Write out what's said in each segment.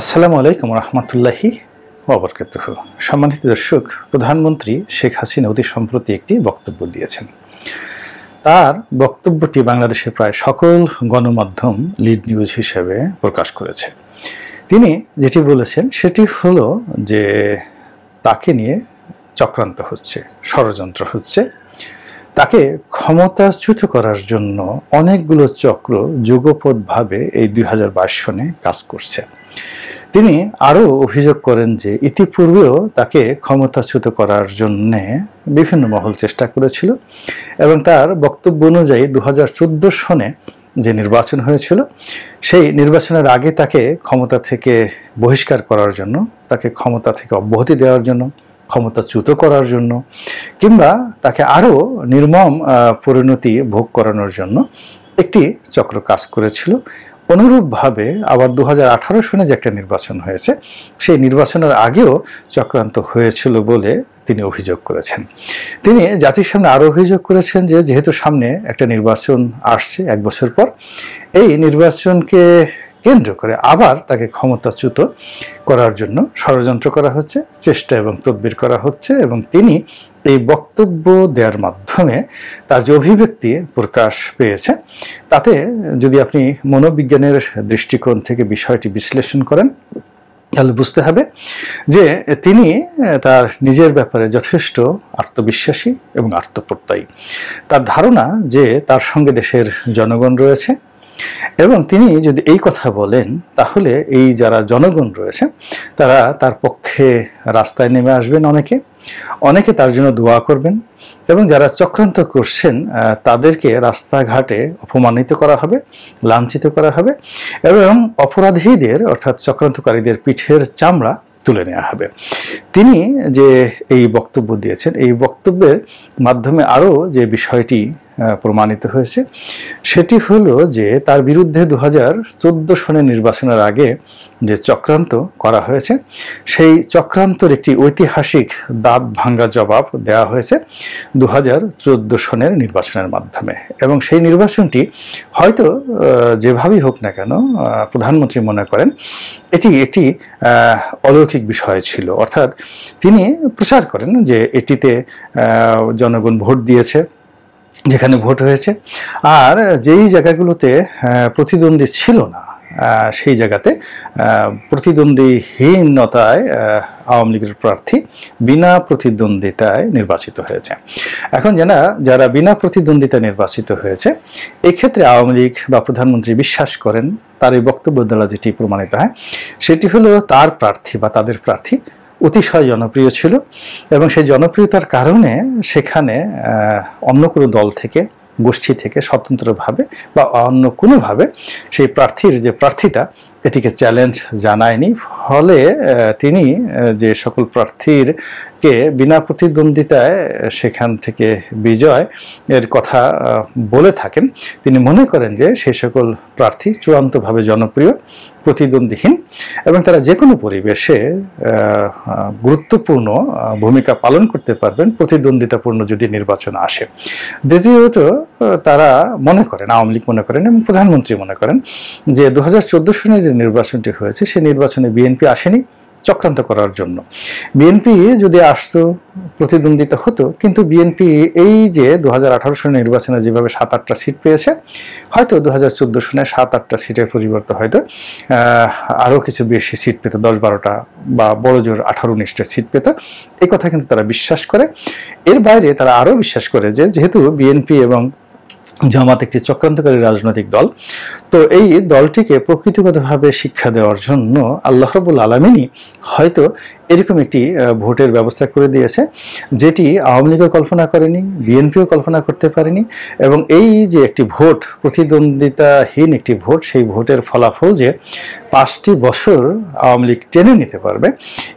আসসালামু আলাইকুম রহমতুল্লাহি ওবরকাত সম্মানিত দর্শক প্রধানমন্ত্রী শেখ হাসিনা অতি সম্প্রতি একটি বক্তব্য দিয়েছেন তার বক্তব্যটি বাংলাদেশের প্রায় সকল গণমাধ্যম লিড নিউজ হিসেবে প্রকাশ করেছে তিনি যেটি বলেছেন সেটি হলো যে তাকে নিয়ে চক্রান্ত হচ্ছে ষড়যন্ত্র হচ্ছে তাকে ক্ষমতাচ্যুত করার জন্য অনেকগুলো চক্র যুগপথভাবে এই দুই সনে কাজ করছে তিনি আরও অভিযোগ করেন যে ইতিপূর্বেও তাকে ক্ষমতাচ্যুত করার জন্যে বিভিন্ন মহল চেষ্টা করেছিল এবং তার বক্তব্য অনুযায়ী দু হাজার সনে যে নির্বাচন হয়েছিল সেই নির্বাচনের আগে তাকে ক্ষমতা থেকে বহিষ্কার করার জন্য তাকে ক্ষমতা থেকে অব্যাহতি দেওয়ার জন্য ক্ষমতাচ্যুত করার জন্য কিংবা তাকে আরও নির্মম পরিণতি ভোগ করানোর জন্য একটি চক্র কাজ করেছিল অনুরূপভাবে আবার দু হাজার আঠারো সনে যে একটা নির্বাচন হয়েছে সেই নির্বাচনের আগেও চক্রান্ত হয়েছিল বলে তিনি অভিযোগ করেছেন তিনি জাতির সামনে আরও অভিযোগ করেছেন যে যেহেতু সামনে একটা নির্বাচন আসছে এক বছর পর এই নির্বাচনকে কেন্দ্র করে আবার তাকে ক্ষমতাচ্যুত করার জন্য ষড়যন্ত্র করা হচ্ছে চেষ্টা এবং তদবির করা হচ্ছে এবং তিনি এই বক্তব্য দেওয়ার মাধ্যমে তার যে অভিব্যক্তি প্রকাশ পেয়েছে তাতে যদি আপনি মনোবিজ্ঞানের দৃষ্টিকোণ থেকে বিষয়টি বিশ্লেষণ করেন তাহলে বুঝতে হবে যে তিনি তার নিজের ব্যাপারে যথেষ্ট আত্মবিশ্বাসী এবং আত্মপ্রত্যয়ী তার ধারণা যে তার সঙ্গে দেশের জনগণ রয়েছে এবং তিনি যদি এই কথা বলেন তাহলে এই যারা জনগণ রয়েছে তারা তার পক্ষে রাস্তায় নেমে আসবেন অনেকে অনেকে তার জন্য দোয়া করবেন এবং যারা চক্রান্ত করছেন তাদেরকে রাস্তাঘাটে অপমানিত করা হবে লাঞ্ছিত করা হবে এবং অপরাধীদের অর্থাৎ চক্রান্তকারীদের পিঠের চামড়া তুলে নেওয়া হবে তিনি যে এই বক্তব্য দিয়েছেন এই বক্তব্যের মাধ্যমে আরও যে বিষয়টি প্রমাণিত হয়েছে সেটি হলো যে তার বিরুদ্ধে দু হাজার চোদ্দো সনের নির্বাচনের আগে যে চক্রান্ত করা হয়েছে সেই চক্রান্তর একটি ঐতিহাসিক দাঁত ভাঙ্গা জবাব দেওয়া হয়েছে দু হাজার চোদ্দো সনের নির্বাচনের মাধ্যমে এবং সেই নির্বাচনটি হয়তো যেভাবেই হোক না কেন প্রধানমন্ত্রী মনে করেন এটি একটি অলৌকিক বিষয় ছিল অর্থাৎ তিনি প্রচার করেন যে এটিতে জনগণ ভোট দিয়েছে যেখানে ভোট হয়েছে আর যেই জায়গাগুলোতে প্রতিদ্বন্দ্বী ছিল না সেই জায়গাতে প্রতিদ্বন্দ্বীহীনতায় আওয়ামী লীগের প্রার্থী বিনা প্রতিদ্বন্দ্বিতায় নির্বাচিত হয়েছে এখন যারা যারা বিনা প্রতিদ্বন্দ্বিতায় নির্বাচিত হয়েছে এক্ষেত্রে আওয়ামী লীগ বা প্রধানমন্ত্রী বিশ্বাস করেন তার এই বক্তব্য দ্বারা যেটি প্রমাণিত হয় সেটি হলো তার প্রার্থী বা তাদের প্রার্থী অতিশয় জনপ্রিয় ছিল এবং সেই জনপ্রিয়তার কারণে সেখানে অন্য কোনো দল থেকে গোষ্ঠী থেকে স্বতন্ত্রভাবে বা অন্য কোনোভাবে সেই প্রার্থীর যে প্রার্থীটা এটিকে চ্যালেঞ্জ জানায়নি হলে তিনি যে সকল প্রার্থীর কে বিনা প্রতিদ্বন্দ্বিতায় সেখান থেকে বিজয় এর কথা বলে থাকেন তিনি মনে করেন যে সেই সকল প্রার্থী চূড়ান্তভাবে জনপ্রিয় প্রতিদ্বন্দ্বীহীন এবং তারা যে কোনো পরিবেশে গুরুত্বপূর্ণ ভূমিকা পালন করতে পারবেন প্রতিদ্বন্দ্বিতাপূর্ণ যদি নির্বাচন আসে দ্বিতীয়ত তারা মনে করেন আওয়ামী লীগ মনে করেন এবং প্রধানমন্ত্রী মনে করেন যে দু হাজার সনের যে নির্বাচনটি হয়েছে সেই নির্বাচনে বিএনপি বিএনপি আসেনি চক্রান্ত করার জন্য বিএনপি যদি আসতো প্রতিদ্বন্দ্বিতা হতো কিন্তু বিএনপি এই যে দু সালে নির্বাচনে যেভাবে সাত আটটা সিট পেয়েছে হয়তো দু হাজার সালে সাত আটটা সিটের পরিবর্তে হয়তো আরও কিছু বেশি সিট পেত দশ বারোটা বা বড় জোর আঠারো উনিশটা সিট পেত এই কথা কিন্তু তারা বিশ্বাস করে এর বাইরে তারা আরও বিশ্বাস করে যে যেহেতু বিএনপি এবং জামাত একটি চক্রান্তকারী রাজনৈতিক দল তো এই দলটিকে প্রকৃতিগতভাবে শিক্ষা দেওয়ার জন্য আল্লাহ রবুল আলমিনই হয়তো এরকম একটি ভোটের ব্যবস্থা করে দিয়েছে যেটি আওয়ামী লীগও কল্পনা করেনি বিএনপিও কল্পনা করতে পারেনি এবং এই যে একটি ভোট প্রতিদ্বন্দ্বিতাহীন একটি ভোট সেই ভোটের ফলাফল যে পাঁচটি বছর আওয়ামী লীগ টেনে নিতে পারবে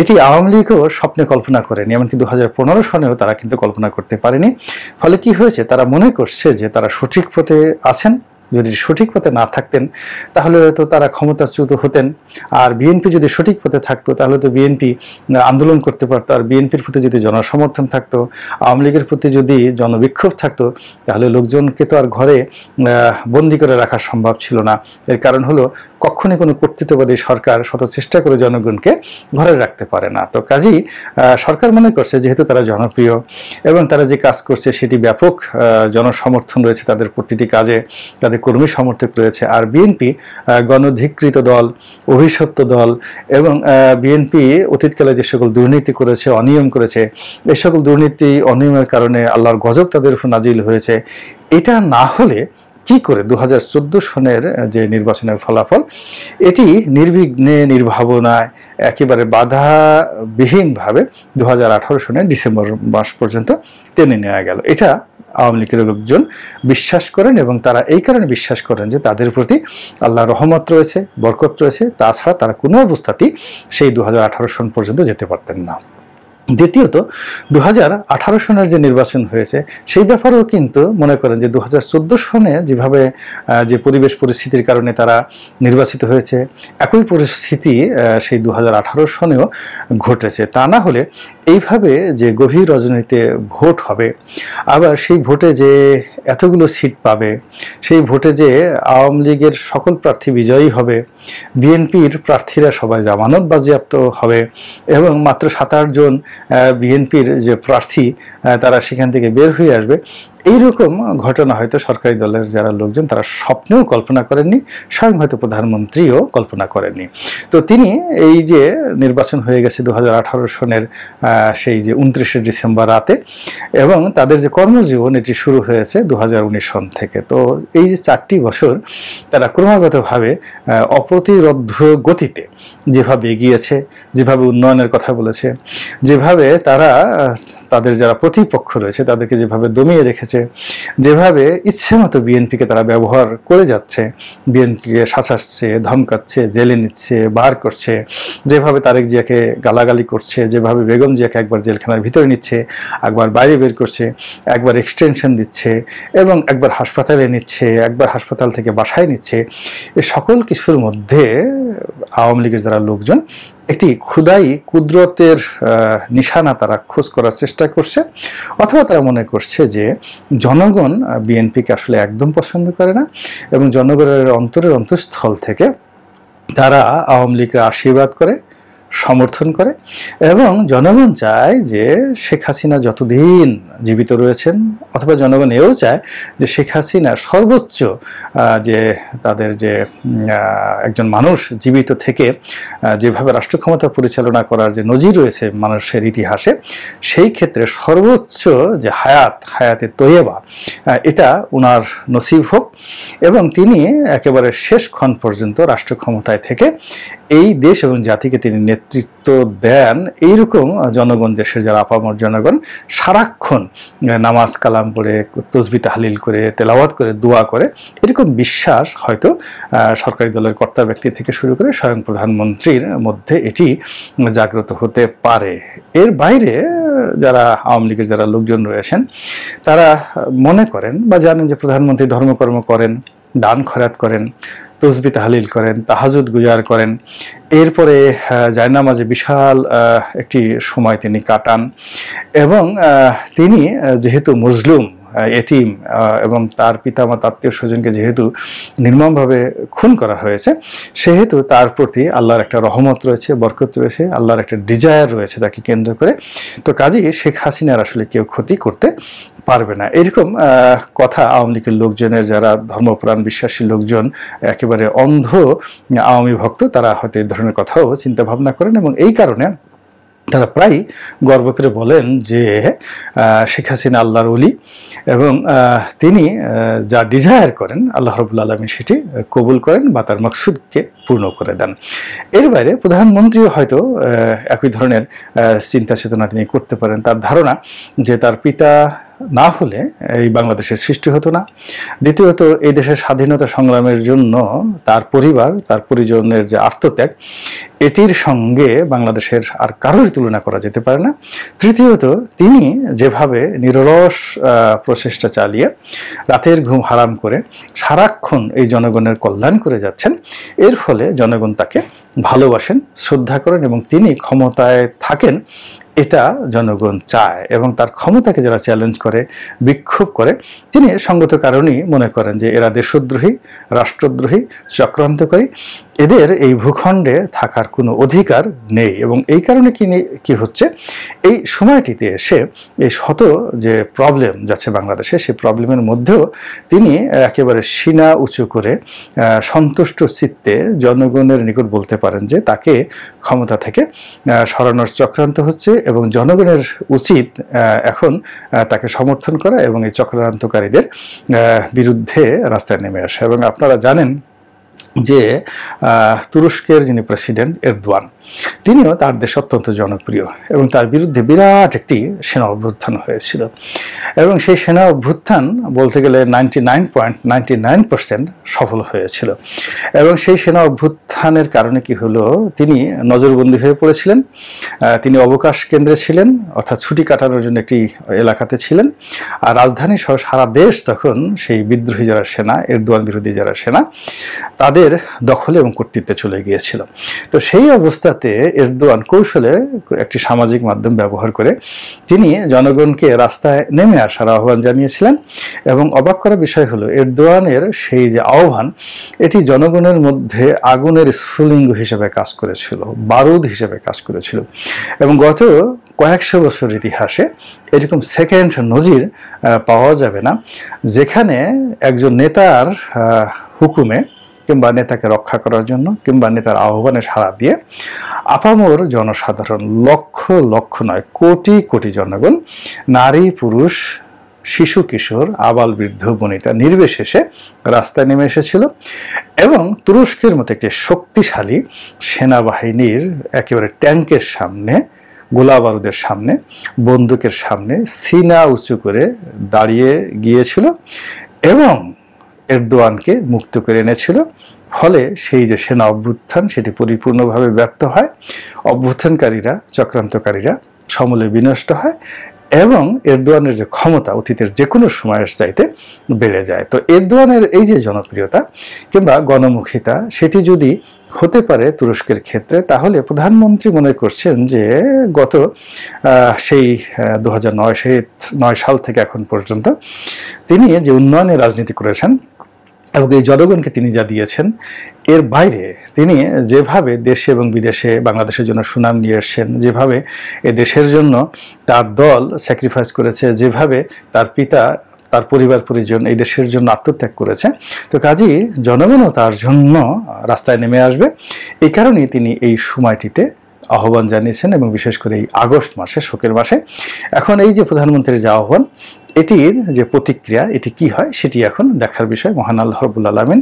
এটি আওয়ামী লীগও স্বপ্নে কল্পনা করেনি এমনকি দু হাজার পনেরো সনেও তারা কিন্তু কল্পনা করতে পারেনি ফলে কি হয়েছে তারা মনে করছে যে তারা সঠিক পথে আছেন যদি সঠিক পথে না থাকতেন তাহলে হয়তো তারা ক্ষমতাচ্যুত হতেন আর বিএনপি যদি সঠিক পথে থাকতো তাহলে তো বিএনপি আন্দোলন করতে পারতো আর বিএনপির প্রতি যদি জনসমর্থন থাকতো আওয়ামী লীগের প্রতি যদি জনবিক্ষোভ থাকতো তাহলে লোকজনকে তো আর ঘরে বন্দি করে রাখা সম্ভব ছিল না এর কারণ হলো কখনই কোনো কর্তৃত্ববাদী সরকার শত চেষ্টা করে জনগণকে ঘরে রাখতে পারে না তো কাজেই সরকার মনে করছে যেহেতু তারা জনপ্রিয় এবং তারা যে কাজ করছে সেটি ব্যাপক জনসমর্থন রয়েছে তাদের প্রতিটি কাজে তাদের কর্মী সমর্থক রয়েছে আর বিএনপি গণধিকৃত দল অভিশপ্ত দল এবং বিএনপি অতীতকালে যে সকল দুর্নীতি করেছে অনিয়ম করেছে এ সকল দুর্নীতি অনিয়মের কারণে আল্লাহর গজব তাদের উপর নাজিল হয়েছে এটা না হলে কি করে দু সনের যে নির্বাচনের ফলাফল এটি নির্বিঘ্নে নির্ভাবনায় একেবারে বাধাবিহীনভাবে দু হাজার সনের ডিসেম্বর মাস পর্যন্ত টেনে নেওয়া গেল এটা আওয়ামী লীগের লোকজন বিশ্বাস করেন এবং তারা এই কারণে বিশ্বাস করেন যে তাদের প্রতি আল্লাহ রহমত রয়েছে বরকত রয়েছে তাছাড়া তারা কোনো অবস্থাতেই সেই দু সন পর্যন্ত যেতে পারতেন না দ্বিতীয়ত দু হাজার সনের যে নির্বাচন হয়েছে সেই ব্যাপারেও কিন্তু মনে করেন যে দু সনে যেভাবে যে পরিবেশ পরিস্থিতির কারণে তারা নির্বাচিত হয়েছে একই পরিস্থিতি সেই দু সনেও ঘটেছে তা না হলে এইভাবে যে গভীর রজনীতে ভোট হবে আবার সেই ভোটে যে এতগুলো সিট পাবে সেই ভোটে যে আওয়ামী লীগের সকল প্রার্থী বিজয়ী হবে বিএনপির প্রার্থীরা সবাই জামানত বাজেয়াপ্ত হবে এবং মাত্র সাত আটজন জন বিএনপির যে প্রার্থী তারা সেখান থেকে বের হয়ে আসবে এইরকম ঘটনা হয়তো সরকারি দলের যারা লোকজন তারা স্বপ্নেও কল্পনা করেননি স্বয়ং হয়তো প্রধানমন্ত্রীও কল্পনা করেননি তো তিনি এই যে নির্বাচন হয়ে গেছে দু সনের সেই যে উনত্রিশে ডিসেম্বর রাতে এবং তাদের যে কর্মজীবন এটি শুরু হয়েছে দু সন থেকে তো এই যে চারটি বছর তারা ক্রমাগতভাবে অপ্রতিরোধ গতিতে যেভাবে এগিয়েছে যেভাবে উন্নয়নের কথা বলেছে যেভাবে তারা তাদের যারা প্রতিপক্ষ রয়েছে তাদেরকে যেভাবে দমিয়ে রেখেছে যেভাবে ইচ্ছে মতো বিএনপিকে তারা ব্যবহার করে যাচ্ছে বিএনপিকে শাসাচ্ছে ধমকাচ্ছে জেলে নিচ্ছে বার করছে যেভাবে তারেক জিয়াকে গালাগালি করছে যেভাবে বেগম জিয়াকে একবার জেলখানার ভিতরে নিচ্ছে একবার বাইরে বের করছে একবার এক্সটেনশন দিচ্ছে এবং একবার হাসপাতালে নিচ্ছে একবার হাসপাতাল থেকে বাসায় নিচ্ছে এ সকল কিছুর মধ্যে আওয়ামী লীগের করা লোকজন একটি ক্ষুদাই কুদরতের নিশানা তারা খোঁজ করার চেষ্টা করছে অথবা তারা মনে করছে যে জনগণ বিএনপিকে আসলে একদম পছন্দ করে না এবং জনগণের অন্তরের অন্তঃস্থল থেকে তারা আওয়ামী লীগের আশীর্বাদ করে সমর্থন করে এবং জনগণ চায় যে শেখ হাসিনা যতদিন জীবিত রয়েছেন অথবা জনগণ এও চায় যে শেখ হাসিনা সর্বোচ্চ যে তাদের যে একজন মানুষ জীবিত থেকে যেভাবে রাষ্ট্র ক্ষমতা পরিচালনা করার যে নজির রয়েছে মানুষের ইতিহাসে সেই ক্ষেত্রে সর্বোচ্চ যে হায়াত হায়াতের তৈয়েবা এটা ওনার নসিব হোক এবং তিনি একেবারে শেষ ক্ষণ পর্যন্ত রাষ্ট্র ক্ষমতায় থেকে এই দেশ এবং জাতিকে তিনি নেতৃত্ব নেতৃত্ব দেন এইরকম জনগণ দেশের যারা আপামর জনগণ সারাক্ষণ নামাজ কালাম করে তসবি তাহলিল করে তেলাওয়াত করে দোয়া করে এরকম বিশ্বাস হয়তো সরকারি দলের কর্তা ব্যক্তি থেকে শুরু করে স্বয়ং প্রধানমন্ত্রীর মধ্যে এটি জাগ্রত হতে পারে এর বাইরে যারা আওয়ামী লীগের যারা লোকজন রয়েছেন তারা মনে করেন বা জানেন যে প্রধানমন্ত্রী ধর্মকর্ম করেন দান খরাত করেন তসবি তাহালিল করেন তাহাজুদ গুজার করেন এরপরে জায়নামাজে বিশাল একটি সময় তিনি কাটান এবং তিনি যেহেতু মুজলুম এতিম এবং তার মাতা আত্মীয় স্বজনকে যেহেতু নির্মমভাবে খুন করা হয়েছে সেহেতু তার প্রতি আল্লাহর একটা রহমত রয়েছে বরকত রয়েছে আল্লাহর একটা ডিজায়ার রয়েছে তাকে কেন্দ্র করে তো কাজেই শেখ হাসিনার আসলে কেউ ক্ষতি করতে পারবে না এরকম কথা আওয়ামী লীগের লোকজনের যারা ধর্মপ্রাণ বিশ্বাসী লোকজন একেবারে অন্ধ আওয়ামী ভক্ত তারা হয়তো এই ধরনের কথাও চিন্তা ভাবনা করেন এবং এই কারণে তারা প্রায় গর্ব করে বলেন যে শেখ হাসিনা আল্লাহর উলি এবং তিনি যা ডিজায়ার করেন আল্লাহ রবুল আলমী সেটি কবুল করেন বা তার মকসুদকে পূর্ণ করে দেন এর বাইরে প্রধানমন্ত্রীও হয়তো একই ধরনের চিন্তা চেতনা তিনি করতে পারেন তার ধারণা যে তার পিতা না হলে এই বাংলাদেশের সৃষ্টি হতো না দ্বিতীয়ত এই দেশের স্বাধীনতা সংগ্রামের জন্য তার পরিবার তার পরিজনের যে আত্মত্যাগ এটির সঙ্গে বাংলাদেশের আর কারোর তুলনা করা যেতে পারে না তৃতীয়ত তিনি যেভাবে নিরলস প্রচেষ্টা চালিয়ে রাতের ঘুম হারাম করে সারাক্ষণ এই জনগণের কল্যাণ করে যাচ্ছেন এর ফলে জনগণ তাকে ভালোবাসেন শ্রদ্ধা করেন এবং তিনি ক্ষমতায় থাকেন এটা জনগণ চায় এবং তার ক্ষমতাকে যারা চ্যালেঞ্জ করে বিক্ষোভ করে তিনি সঙ্গত কারণেই মনে করেন যে এরা দেশদ্রোহী রাষ্ট্রদ্রোহী চক্রান্তকারী এদের এই ভূখণ্ডে থাকার কোনো অধিকার নেই এবং এই কারণে কিনে কি হচ্ছে এই সময়টিতে এসে এই শত যে প্রবলেম যাচ্ছে বাংলাদেশে সেই প্রবলেমের মধ্যেও তিনি একেবারে সিনা উঁচু করে সন্তুষ্ট চিত্তে জনগণের নিকট বলতে পারেন যে তাকে ক্ষমতা থেকে সরানোর চক্রান্ত হচ্ছে এবং জনগণের উচিত এখন তাকে সমর্থন করা এবং এই চক্রান্তকারীদের বিরুদ্ধে রাস্তায় নেমে আসা এবং আপনারা জানেন যে তুরস্কের যিনি প্রেসিডেন্ট এরদোয়ান তিনিও তার দেশ অত্যন্ত জনপ্রিয় এবং তার বিরুদ্ধে বিরাট একটি সেনা অভ্যুত্থান হয়েছিল এবং সেই সেনা অভ্যুত্থান বলতে গেলে ninety nine point ninety nine percent সফল হয়েছিল এবং সেই সেনা অভ্যুত্থানের কারণে কি হলো তিনি নজরবন্দি হয়ে পড়েছিলেন তিনি অবকাশ কেন্দ্রে ছিলেন অর্থাৎ ছুটি কাটানোর জন্য একটি এলাকাতে ছিলেন আর রাজধানী সহ সারা দেশ তখন সেই বিদ্রোহী যারা সেনা এরদোয়ান বিরোধী যারা সেনা তাদের দখলে এবং কর্তৃত্বে চলে গিয়েছিল তো সেই অবস্থা সাথে এরদোয়ান কৌশলে একটি সামাজিক মাধ্যম ব্যবহার করে তিনি জনগণকে রাস্তায় নেমে আসার আহ্বান জানিয়েছিলেন এবং অবাক করা বিষয় হলো এরদোয়ানের সেই যে আহ্বান এটি জনগণের মধ্যে আগুনের স্ফুলিঙ্গ হিসেবে কাজ করেছিল বারুদ হিসেবে কাজ করেছিল এবং গত কয়েকশো বছর ইতিহাসে এরকম সেকেন্ড নজির পাওয়া যাবে না যেখানে একজন নেতার হুকুমে কিংবা নেতাকে রক্ষা করার জন্য কিংবা নেতার আহ্বানে সাড়া দিয়ে আপামোর জনসাধারণ লক্ষ লক্ষ নয় কোটি কোটি জনগণ নারী পুরুষ শিশু কিশোর আবাল বৃদ্ধ বনিতা নির্বিশেষে রাস্তায় নেমে এসেছিল এবং তুরস্কের মতো একটি শক্তিশালী সেনাবাহিনীর একেবারে ট্যাঙ্কের সামনে গোলা বারুদের সামনে বন্দুকের সামনে সিনা উঁচু করে দাঁড়িয়ে গিয়েছিল এবং এরদোয়ানকে মুক্ত করে এনেছিল ফলে সেই যে সেনা অভ্যুত্থান সেটি পরিপূর্ণভাবে ব্যক্ত হয় অভ্যুত্থানকারীরা চক্রান্তকারীরা সমলে বিনষ্ট হয় এবং এরদোয়ানের যে ক্ষমতা অতীতের যে কোনো সময়ের চাইতে বেড়ে যায় তো এরদোয়ানের এই যে জনপ্রিয়তা কিংবা গণমুখিতা সেটি যদি হতে পারে তুরস্কের ক্ষেত্রে তাহলে প্রধানমন্ত্রী মনে করছেন যে গত সেই দু হাজার নয় সাল থেকে এখন পর্যন্ত তিনি যে উন্নয়নের রাজনীতি করেছেন এবং এই জনগণকে তিনি যা দিয়েছেন এর বাইরে তিনি যেভাবে দেশে এবং বিদেশে বাংলাদেশের জন্য সুনাম নিয়ে এসছেন যেভাবে এ দেশের জন্য তার দল স্যাক্রিফাইস করেছে যেভাবে তার পিতা তার পরিবার পরিজন এই দেশের জন্য আত্মত্যাগ করেছে তো কাজী জনগণও তার জন্য রাস্তায় নেমে আসবে এই কারণেই তিনি এই সময়টিতে আহ্বান জানিয়েছেন এবং বিশেষ করে এই আগস্ট মাসে শোকের মাসে এখন এই যে প্রধানমন্ত্রীর যে আহ্বান এটির যে প্রতিক্রিয়া এটি কি হয় সেটি এখন দেখার বিষয় মহান আল্লাহ রবুল আলমিন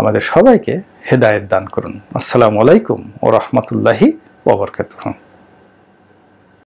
আমাদের সবাইকে হেদায়ত দান করুন আসসালামু আলাইকুম ও রহমতুল্লাহি ওবরকাত